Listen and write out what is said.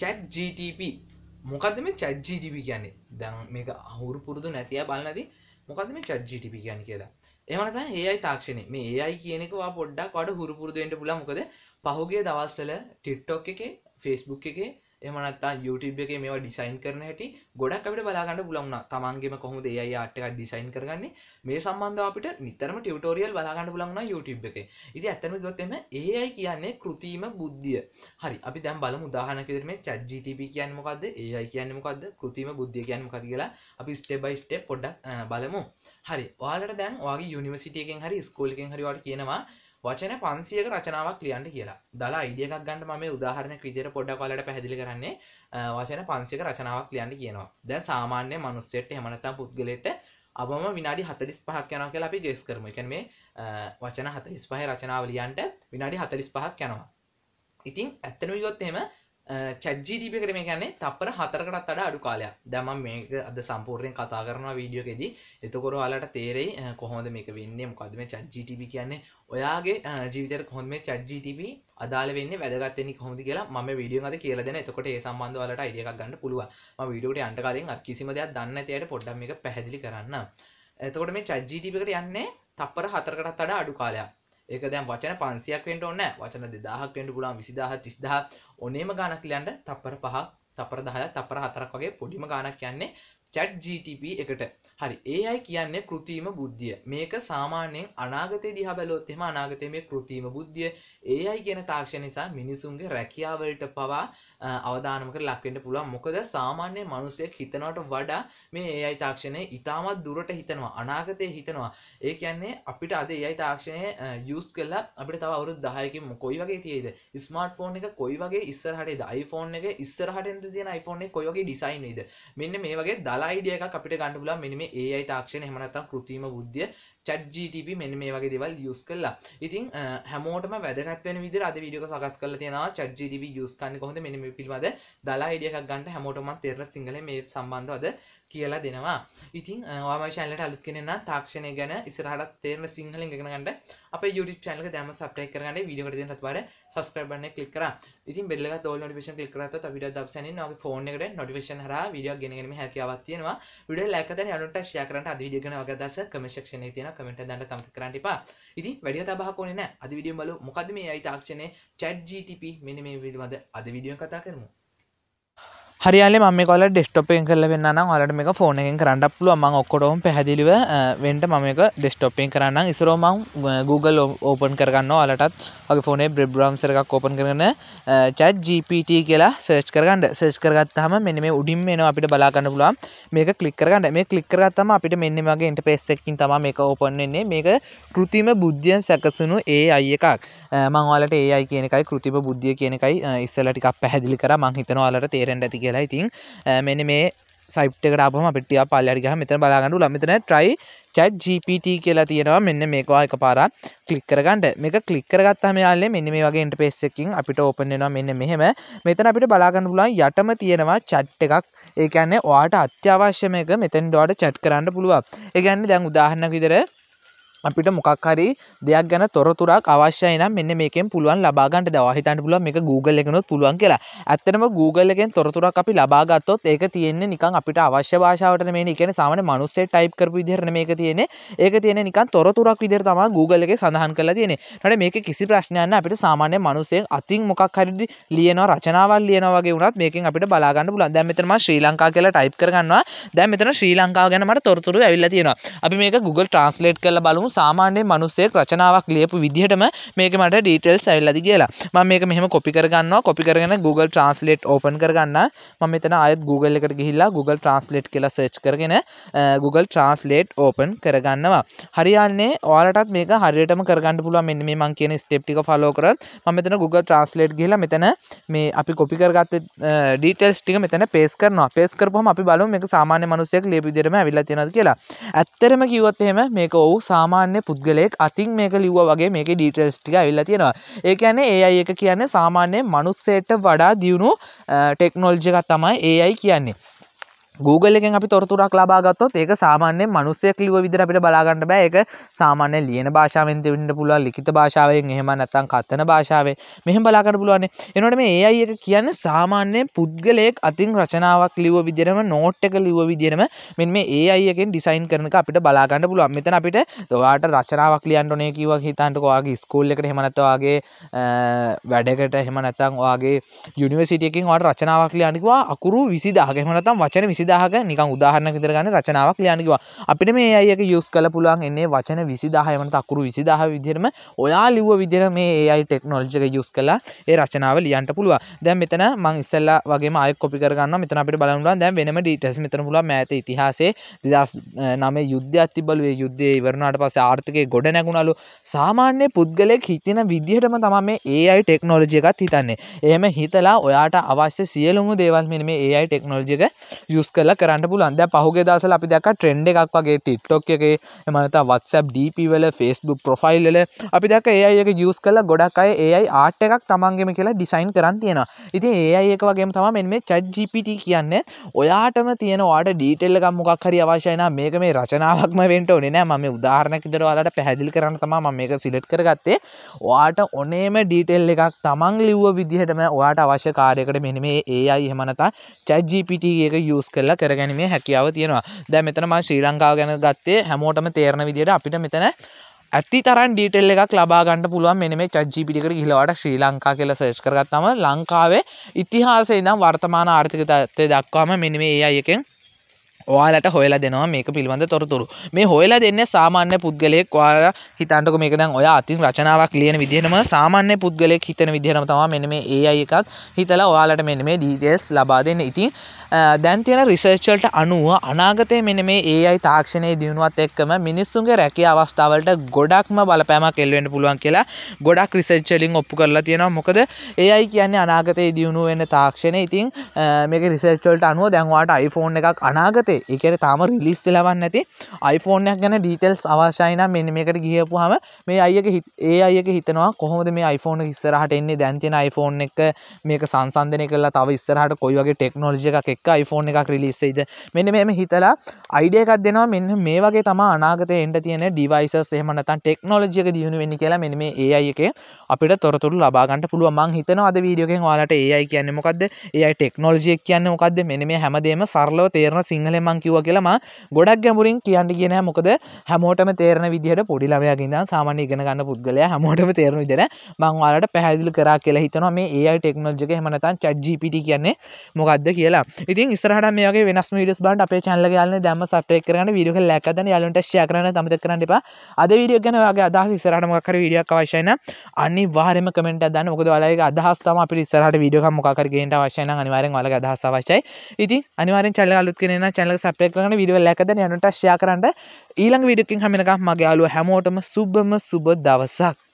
Chat GTP මොකද මේ chat GTP කියන්නේ දැන් මේක අහුරු පුරුදු නැතිය බලනදී මොකද මේ චැට් GTP කියන්නේ කියලා. එහෙම නැත්නම් AI තාක්ෂණය. මේ AI කියන එක වා පොඩ්ඩක් වඩ හුරු පුරුදු වෙන්න පුළුවන්. මොකද පහුගිය දවස්වල TikTok එකේ, Facebook එකේ එමනත්තා YouTube එක මේ ඩිසයින් කරන හැට ගොඩක් අපට බලාගන්න පුලන්න තමන්ගේම කොහොම දෙ අයි අට්ටකක් ඩිසයින් කරගන්නේ මේ සම්බන්ධ අපට නිතරම ටියටෝරියල් බලාගන්න පුලන්න YouTube එක ඉති ඇත්තම ගොත්තම ඒයි කියන්නේ කෘතිීම බුද්ධිය හරි අපි දැම් බල මුදාහනකිරම චජ්ජිතප කියන්නමකක්ද ඒයි කියන්නමකක්ද කෘතිීම බුද්ධිය කියන්නමකද කියලා අපි ස්ටබයි ස්ටේ පොඩ්ඩක් බලමු හරි වාලට දැන් වගේ යනිවසිටියකෙන් හරි ස්කෝලිකෙන් හරිවට කියනවා වචන පන්සියක රචනාවක් ලියන්ට කියලා දලා ඉඩියක් ගන්න ම උදාහරණ විදිර පොඩ්ඩක් වලට පැදිලි කරන්නේ වචන පන්සික රචනාවක් ලියන්ට කියනවා දැ සාමාන්‍ය මනුස්සෙට හමනතා පුද්ගලට අබම විනාඩි හතරිස් පහක් යන කියලා අපි ගෙස් කරම එකන මේ වචන හතරිස් පහ රචනාවලියන්ට විනාඩි හතරිස් පහක් යනවා ඉතින් ඇත්තනවිගොත් එහෙම චජ්ජීතීපකට මේ ගැන්නේ තපර හතරකටත් අඩ අඩු කාලයක් දැම මේක අද සම්පූර්ණයෙන් කතා කරනවා වීඩියෝකෙද එතකොට ඔයාලට තේරෙයි කොහොඳ මේක වෙන්නේ මොකද මේ චජ්ජීටප කියන්නේ ඔයාගේ ජීවිතයට කොහොම මේ චජ්ජීටප අදාල වෙන්න වැදගත්තෙනි කොහොමද කියලා මම වීඩියෝ අද කියලා දෙන එතකොට ඒ සම්බන්ධ වලට අයිඩියක් ගන්න පුළුවන් මම වීඩියෝට යන්න කලින් අත් කිසිම දෙයක් දන්නේ නැති අයට පොඩ්ඩක් මේක පැහැදිලි කරන්න එතකොට මේ චජ්ජීටපකට යන්නේ තප්පර හතරකටත් වඩා අඩු කාලයක් ඒක දැන් වචන පන්සියක් වෙන්ට ඕන්න වචන දෙදාහක් වෙන්ට පුලාන් විසිදාහ තිස්දා ඕනේම ගානක් ලියන්ට තප්පර පහ තපර දහල තපර හතරක් වගේ පොඩිම ගානක් කියන්නේ චට් GTP එකට හරි ඒ අයි කියන්නේ කෘතිීම බුද්ධිය මේක සාමාන්‍යයෙන් අනාගතය දිහ බැලොත් එම අනාගතය මේ කෘතිීම බුද්ධිය ඒ අයි කියන තාක්ෂ නිසා මිනිසුන්ගේ රැකියාවලට පවා අවධානමක ලක්වෙන්ට පුළුවන් මොකද සාමාන්‍ය මනුසයක් හිතනවට වඩා මේ ඒයි තාක්ෂණය ඉතාමත් දුරට හිතනවා අනාගතය හිතනවා ඒ කියන්නේ අපිට අද ඒයි තාක්ෂණය යස් කල්ලා අපිට තවරු දහයකින් කොයි වගේ තියේද ස්මර්ට ෆෝන් එක කොයි වගේ ඉස්සරහට දයිෆෝන් එක ඉස්සරහට තියෙන iPhoneෆෝන් කොයගේ ඩිසයින්ේද මෙන්න මේ වගේ දලායිඩිය එකක් අපිට ගණඩ පුලා මෙනිම ඒයි තාක්ෂණ හමනත්තම් කෘතිීම බුද්ධිය චට්GTP මෙන්න මේ වගේ දෙවල් යස් කල්ලා ඉතින් හැමෝටම වැදගත්වෙන විදිර අද විඩියක සකස් කල තියෙනවා චට්GTP යස් කන්න කොහොද මෙනිම මේ පිළිබඳ දලා හිඩියක් ගන්න හැමෝටම තෙර සිංහල මේ සම්බන්ධවද කියලා දෙනවා ඉතින් වාමශාලට අලුත් කෙනෙන තාක්ෂණය ගැන ඉස්රහටත් තේරන සිංහලින් ගෙනගන්නට අප YouTube චැනල දැම සප්‍රයි කරගන්න විඩියෝට දෙනත්වට සස්ක්‍රබන කලිකර ඉති බෙල්ල ොල් නොටිෂන් කලිකරත් විඩ දක්ෂන නගේ ෆෝන් එකට නොටිෂන් හර විඩිය ගෙනනීම හැකිවත් තියෙනවා විඩ ලැකත අනුට ශයකරට අද විඩියගන වගදස කමශක්ෂණ තියන කමට දන්න තමත කරටිපා ඉති වැඩිය තබහ කොනන අද විඩියම් බල මොකද මේ අයි තාක්ෂණය චැට් GTP මෙන මේ විඩවද අද විඩියෝ කතා කරමු හරියාලේ මම කොල ඩෙස්ටොප් එකෙන් කරලා වෙන්නම් ඔයාලට මේක ෆෝන් එකෙන් කරන්න පුළුවන් මම ඔක්කොටම පැහැදිලිව වෙන්න මම මේක ඩෙස්ටොප් එකෙන් කරන්නම් ඉස්සරව මම Google ඕපන් කරගන්න ඔයාලටත් වගේ ෆෝනේ බ්‍රෙඩ් බ්‍රවුසර් එකක් ඕපන් කරගෙන chat GPT කියලා සර්ච් කරගන්න සර්ච් කරගත්තාම මෙන්න මේ උඩින් එනවා අපිට බලා ගන්න පුළුවන් මේක ක්ලික් කරගන්න මේ ක්ලික් කරගත්තාම අපිට මෙන්න මේ වගේ ඉන්ටර්ෆේස් එකකින් තමයි මේක ඕපන් වෙන්නේ මේක કૃතිම බුද්ධියෙන් සැකසුණු AI එකක් මම ඔයාලට AI කියන එකයි કૃතිම බුද්ධිය කියන එකයි ඉස්සෙල්ලා ටිකක් පැහැදිලි කරා මම හිතනවා ඔයාලට තේරෙන්න ඇති කියලා ඉතින් මෙන මේ සයිට්කට අපම පිට පාලටිගහ මෙතන බලාගන්නු ලමිතන ට්‍රයි චට් GPT කියලා තියෙනවා මෙන්න මේකවා එක පාර කලික් කරගන්නට මේක කලික් කරගත්තම යාලේ මෙන්න මේ වගේ ඉන්ටර්ෆේස් එකකින් අපිට ඕපන් වෙනවා මෙන්න මෙහෙම මෙතන අපිට බලා ගන්න පුළුවන් යටම තියෙනවා chat එකක් ඒ කියන්නේ ඔයාට අත්‍යවශ්‍යම එක මෙතෙන් ඔයාලට chat කරන්න පුළුවන් ඒ කියන්නේ දැන් උදාහරණයක් විදිහට අපිට මොකක් හරි දෙයක් ගැන තොරතුරක් අවශ්‍යය නම් මෙන්න මේකෙන් පුළුවන් ලබාගන්නට දවා හිතන්න පුළුවන් මේක Google එකනොත් පුළුවන් කියලා. ඇත්තටම Google එකෙන් තොරතුරක් අපි ලබා ගත්තොත් ඒක තියෙන්නේ නිකන් අපිට අවශ්‍ය භාෂාවට නෙමෙයි. ඒ කියන්නේ සාමාන්‍ය මිනිස්සෙක් ටයිප් කරපු විදිහට මේක තියෙන්නේ. ඒක තියෙන්නේ නිකන් තොරතුරක් විදිහට තමයි Google එකේ සඳහන් කරලා තියෙන්නේ. ඊට මේක කිසි ප්‍රශ්නයක් නැහැ. අපිට සාමාන්‍ය මිනිස්සෙක් අතින් මොකක් හරි ලියනවා රචනාවක් ලියනවා වගේ වුණත් මේකෙන් අපිට බලා ගන්න පුළුවන්. දැන් මෙතන මම ශ්‍රී ලංකා කියලා ටයිප් කරගන්නවා. දැන් මෙතන ශ්‍රී ලංකාව ගැන මට තොරතුරු ඇවිල්ලා තියෙනවා. අපි මේක Google Translate කරලා බලමු. ගමු සාමාන්‍ය මනුස්සයෙක් රචනාවක් ලියපු විදිහටම මේක මට ඩීටෙල්ස් ඇවිල්ලද කියලා මම මේක මෙහම කොපි කරගන්නවා කොපි කරගෙන Google Translate ඕපන් කරගන්න මම මෙතන අයත් Google එකට ගිහිල්ලා Google Translate කියලා සර්ච් කරගෙන Google Translate ඕපන් කරගන්නවා හරියන්නේ ඔයාලටත් මේක හරියටම කරගන්න පුළුවන් මෙන්න මේ මං කියන ස්ටෙප් ටික ෆලෝ කරොත් මම මෙතන Google Translate ගිහිල්ලා මෙතන මේ අපි කොපි කරගත්ත ඩීටෙල්ස් ටික මෙතන පේස් කරනවා පේස් කරපුවම අපි බලමු මේක සාමාන්‍ය මනුස්සයෙක් ලියපු විදිහටම ඇවිල්ලා තියෙනවද කියලා ඇත්තටම කිව්වොත් එහෙම මේක ඔව් සාමාන්‍ය සාමාන්‍ය පුද්ගලයෙක් අතින් මේක ලිව්ව වගේ මේක ඩීටල්ස් ටික ඇවිල්ලා තියෙනවා ඒ කියන්නේ AI එක කියන්නේ සාමාන්‍ය මනුස්සයට වඩා දියුණු ටෙක්නොලොජි එකක් තමයි AI කියන්නේ Google එකෙන් අපි තොරතුරක් ලබාගත්තොත් ඒක සාමාන්‍යයෙන් මිනිස්සෙක් ලිව විදිහට අපිට බලාගන්න බෑ ඒක සාමාන්‍ය ලියන භාෂාවෙන් දෙන්න පුළුවන් ලිඛිත භාෂාවෙන් එහෙම නැත්නම් කතන භාෂාවෙන් මෙහෙම බලා ගන්න පුළුවන් එනකොට මේ AI එක කියන්නේ සාමාන්‍ය පුද්ගලයෙක් අතින් රචනාවක් ලිව විදිහටම නෝට් එක ලිව විදිහටම මෙන්න මේ AI එකෙන් ඩිසයින් කරන එක අපිට බලා ගන්න පුළුවන් මෙතන අපිට ඔයාට රචනාවක් ලියන්න ඕනේ කිව්වා හිතන්නකෝ ඔයාගේ ස්කූල් එකට එහෙම නැත්නම් ඔයාගේ වැඩකට එහෙම නැත්නම් ඔයාගේ යුනිවර්සිටි එකකින් ඔයාට රචනාවක් ලියන්න කිව්වා අකුරු 20000ක එහෙම නැත්නම් වචන 20 විසිදාහක නිකං උදාහරණ විතර ගන්න රචනාවක් ලියන්නකිවා අපිට මේ අයක යුස් කළ පුළුවන් එන්නේ වචන විසිදාහයමට අකුරු විසිදාහ විදිරම ඔයා ලිව්ව විදිර මේ ඒයි ටෙක්නොලජික යුස් කලා ඒ රචනාව ලියන්ට පුළුව දැන් මෙතන මං ඉස්සල්ලා වගේ අය කොපි කරගන්න මෙතන අපිට බලන්නවා දැන් වෙනම ඩීටස් මෙතන පුළුවන් මෑත ඉතිහාසයේ දෙදස් නමේ යුද්ධයක් තිබ්බලු ඒ යුද්ධය ඉවරනාට පස්සේ ආර්ථිකය ගොඩ නැගුණලු සාමාන්‍ය පුද්ගලයෙක් හිතෙන විදිහටම තමයි මේ ඒයි ටෙක්නොලජි එකත් හිතන්නේ එහෙම හිතලා ඔයාට අවශ්‍ය සියලුම දේවල් මෙන්න මේ ඒයි ටෙක්නොලජි එක යුස් කළ කරන්න පුලන්ද පහුගේ දසල අපි දක් ට්‍රෙන්ඩ් එකක් වගේ ටිට්ටොක් එකේ එමනතා වත්සැප් ඩපවල ෆස්බුක් ප්‍රොෆයිල් වල අපි දක් ඒයක යස් කල ගොඩක් අය ඒයි ආට් එකක් තමන්ගෙම කියලා ඩිසයින් කරන්න තියෙන ඉති ඒයි එක වගේ තම මෙ මේ චජ්ජිපිට කියන්න ඔයාටම තියෙන වාට ඩීටෙල්ලක මොක් හරි අවශ්‍යයන මේක මේ රචනාවක්ම වෙන්ට ඕනෙන ම උදාහරණකිදර වලට පැහැදිල් කරන්න තම ම මේක සිලට් කරගත්තේ වාට ඔනේම ඩීටෙල් එකක් තමන් ලිව්ව විදිහටම ඔයාට අවශ්‍ය කාරයකට මෙනම ඒ අයි හෙමනතා චජ්ජිපිටඒක යස් කරලා කරගැනීමේ හැකියාව තියෙනවා දැ මෙතන මා ශ්‍රී ලංකාව ගැන ගත්තේ හැමෝටම තේරණ විදිට අපිට මෙතන ඇති තරන් ඩීටෙල් එකක් ලබාගන්න පුළුවන් මෙන මේ චජ්ජිපිටිකට හිලවට ශ්‍රී ලංකා කියල සේෂ් කරගත්තම ලංකාවේ ඉතිහාසේ ඉදම් වර්තමාන ආර්ථික තත්වය දක්වාම මෙනිමේ ඒ අයකෙන් ඔයාලට හොයලා දෙනවා මේක පිළිබඳ තොරතුරු මේ හොයලා දෙන්නේ සාමාන්‍ය පුද්ගලයෙක් ඔයාලා හිතන්නකෝ මේක දැන් ඔයා අතින් රචනාවක් ලියන විදිහටම සාමාන්‍ය පුද්ගලයෙක් හිතන විදිහටම තමයි මෙන්න මේ AI එකත් හිතලා ඔයාලට මෙන්න මේ details ලබා දෙන්නේ. ඉතින් දැන් තියෙන රිසර්ච් වලට අනුව අනාගතයේ මෙන්න මේ AI තාක්ෂණයේ දියුණුවත් එක්කම මිනිස්සුන්ගේ රැකියා අවස්ථාවලට ගොඩක්ම බලපෑමක් එල්ල වෙන්න පුළුවන් කියලා ගොඩක් රිසර්ච් වලින් ඔප්පු කරලා තියෙනවා. මොකද AI කියන්නේ අනාගතයේ දියුණුව වෙන තාක්ෂණය. ඉතින් මේක රිසර්ච් වලට අනුව දැන් ඔයාලට iPhone එකක් අනාගතයේ එකර තාම රිලිස් ලවන්න ඇති iPhoneෆෝනයක් ගැන ඩීටෙල්ස් අවශයන මෙන්න මේකට ගියපුහම මේ අයක ඒ අයක හිතනවා කොහොමද මේ iPhoneෆෝන ඉස්සරහට එන්නේ දැන්තින iPhoneෆෝන් එක මේක සංසන්ධනය කලා තව ඉස්සරහට කොයිවගේ ටෙක්නෝජිය එකක් එක් iPhoneෆෝන් එකක් රිලිස්සේද මෙන්න මෙම හිතලා අයිඩියකක් දෙනවා මෙන්න මේ වගේ තම අනාගත එන්ට තියෙන ඩිවයිසස් එහමනතන් ටෙක්නෝජියක දියුණු වෙන්න කියලා මෙන්න මේ ඒ අයක අපිට තොරතුරු ලබාගන්නට පුළුව මං හිතනවා අද වීඩියෝගෙන් වාලට ඒයි කියන්න මොකක්ද ඒයි ටෙක්නෝජියක් කියන්න මොකක්ද මෙන මේ හැමදේම සරලව තේරන සිංහලම මං කිව්වා කියලා මම ගොඩක් ගැඹුරින් කියන්න කියන මොකද හැමෝටම තේරෙන විදිහට පොඩි ළමයාගේ ඉඳන් සාමාන්‍ය ඉගෙන ගන්න පුද්ගලයා හැමෝටම තේරෙන විදිහට මං ඔයාලට පැහැදිලි කරා කියලා හිතනවා මේ AI ටෙක්නොලොජි එක එහෙම නැත්නම් chat GPT කියන්නේ මොකක්ද කියලා. ඉතින් ඉස්සරහට මේ වගේ වෙනස්ම වීඩියෝස් බලන්න අපේ channel එක යාළුවනේ දැම්ම subscribe කරගන්න වීඩියෝ එක ලෑක් කරගන්න යාළුවන්ට share කරන්න තමතක කරන්න එපා. අද වීඩියෝ ගැන ඔයාගේ අදහස් ඉස්සරහට මොකක් හරි වීඩියෝක් අවශ්‍යයි නම් අනිවාර්යයෙන්ම කමෙන්ට් එකක් දාන්න. මොකද ඔයාලගේ අදහස් තමයි අපිට ඉස්සරහට වීඩියෝ එකක් මොකක් හරි ගේන්න අවශ්‍යයි නම් අනිවාර්යෙන් ඔයාලගේ අදහස් අවශ්‍යයි. ඉතින් අනිවාර්යෙන් channel එක අලුත් කෙනෙක් නම් චැනල සපේ කරන විඩුවල් ඇකද යනට ශ්‍යා කරන්න ඊළඟ විඩකින් හමෙනකක් මගේ අලුව හැමෝටම සුබම සුබ දවසක්